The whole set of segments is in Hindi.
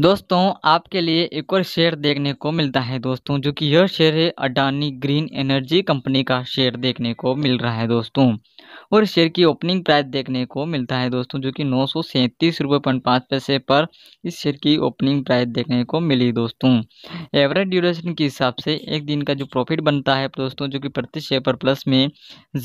दोस्तों आपके लिए एक और शेयर देखने को मिलता है दोस्तों जो कि यह शेयर है अडानी ग्रीन एनर्जी कंपनी का शेयर देखने को मिल रहा है दोस्तों और शेयर की ओपनिंग प्राइस देखने को मिलता है दोस्तों जो कि नौ सौ सैंतीस रुपये पॉइंट पाँच पैसे पर इस शेयर की ओपनिंग प्राइस देखने को मिली दोस्तों एवरेज ड्यूरेशन के हिसाब से एक दिन का जो प्रॉफिट बनता है दोस्तों जो कि प्रति शेयर पर प्लस में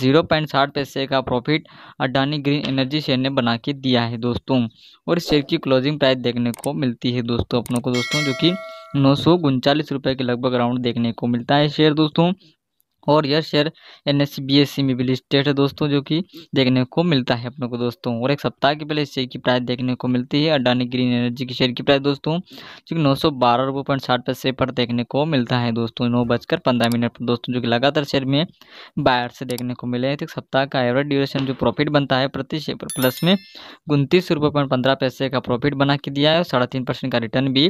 जीरो पॉइंट साठ पैसे का profit Adani green energy share ने बना के दिया है दोस्तों और शेयर की क्लोजिंग प्राइस देखने को मिलती है दोस्तों अपनों को दोस्तों जो कि नौ सौ उनचालीस रुपये के लगभग राउंड देखने को मिलता है शेयर दोस्तों और यह share N S B S C में भी लिस्टेड है दोस्तों जो कि देखने को मिलता है अपने को दोस्तों और एक सप्ताह के पहले इस शेयर की प्राइस देखने को मिलती है अडानी ग्रीन एनर्जी की शेयर की प्राइस दोस्तों जो कि नौ सौ बारह रुपये पॉइंट साठ पैसे पर देखने को मिलता है दोस्तों नौ बजकर पंद्रह मिनट पर दोस्तों जो कि लगातार शेयर में बायर से देखने को मिले हैं तो सप्ताह का एवरेज ड्यूरेशन जो प्रॉफिट बनता है प्रति शेयर पर प्लस में उनतीस रुपये पॉइंट पंद्रह पैसे का प्रॉफिट बना के दिया है और साढ़े तीन परसेंट का रिटर्न भी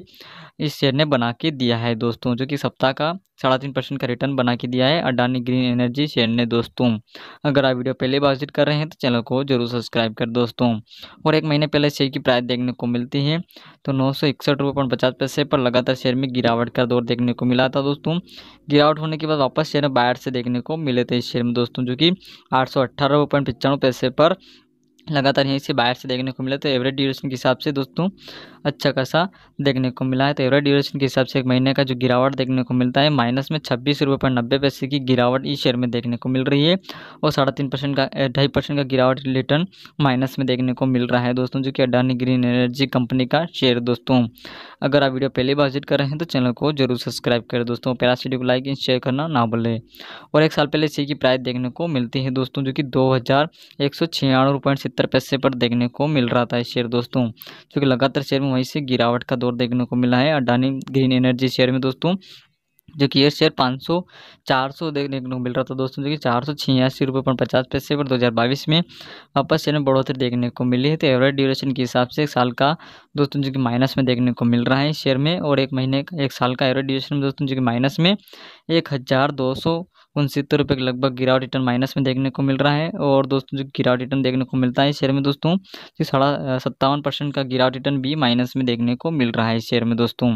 इस शेयर ने बना के दिया है दोस्तों जो कि सप्ताह का साढ़ा तीन परसेंट का रिटर्न बना के दिया है अडानी ग्रीन एनर्जी शेयर ने दोस्तों अगर आप वीडियो पहले बार विजिट कर रहे हैं तो चैनल को जरूर सब्सक्राइब कर दोस्तों और एक महीने पहले शेयर की प्राइस देखने को मिलती है तो नौ सौ इकसठ रुपये पचास पैसे पर लगातार शेयर में गिरावट का दौर देखने को मिला था दोस्तों गिरावट होने के बाद वापस शेयर बायर से देखने को मिले थे इस शेयर में दोस्तों जो कि आठ सौ अट्ठारह पैसे पर लगातार यहीं से बाहर से देखने को मिला तो एवरेज ड्यूरेशन के हिसाब से दोस्तों अच्छा खासा देखने को मिला है तो एवरेज ड्यूरेशन के हिसाब से एक महीने का जो गिरावट देखने को मिलता है माइनस में छब्बीस रुपये पर नब्बे पैसे की गिरावट इस शेयर में देखने को मिल रही है और साढ़े तीन परसेंट का ढाई परसेंट का गिरावट रिटर्न माइनस में देखने को मिल रहा है दोस्तों जो कि अडानी ग्रीन एनर्जी कंपनी का शेयर दोस्तों अगर आप वीडियो पहले बार विजिट कर रहे हैं तो चैनल को जरूर सब्सक्राइब करें दोस्तों पहला सीडियो को लाइक एंड शेयर करना ना भूलें और एक साल पहले इसी की प्राइस देखने को मिलती है दोस्तों जो कि दो हज़ार एक सौ छियानवे पॉइंट तिहत्तर पैसे पर देखने को मिल रहा था शेयर दोस्तों क्योंकि लगातार शेयर में वहीं से गिरावट का दौर देखने को मिला है अडानी ग्रीन एनर्जी शेयर में दोस्तों जो कि ये शेयर पाँच सौ चार सौ देखने को मिल रहा था दोस्तों जो कि चार सौ छियासी रुपये पॉइंट पचास पैसे पर दो हज़ार बाईस में वापस शेयर में बढ़ोतरी देखने को मिली है तो एवरेज ड्यूरेशन के हिसाब से एक साल का दोस्तों जो कि माइनस में देखने को मिल रहा है शेयर में और एक महीने का एक साल का एवरेज ड्यूरेशन दोस्तों जो कि माइनस में एक हज़ार दो सौ रुपये के लगभग गिरावट रिटर्न माइनस में देखने को मिल रहा है और दोस्तों जो गिरावट रिटर्न देखने को मिलता है शेयर में दोस्तों जो साढ़ा सत्तावन परसेंट का गिरावट रिटर्न भी माइनस में देखने को मिल रहा है शेयर में दोस्तों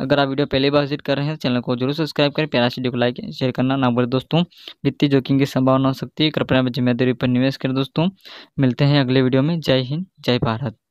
अगर आप वीडियो पहले बार विजिट कर रहे हैं तो चैनल को जो जरूर सब्सक्राइब करें प्यारा वीडियो को लाइक शेयर करना ना बोले दोस्तों वित्तीय जोखिम की संभावना हो सकती है कृपया जिम्मेदारी पर निवेश करें दोस्तों मिलते हैं अगले वीडियो में जय हिंद जय भारत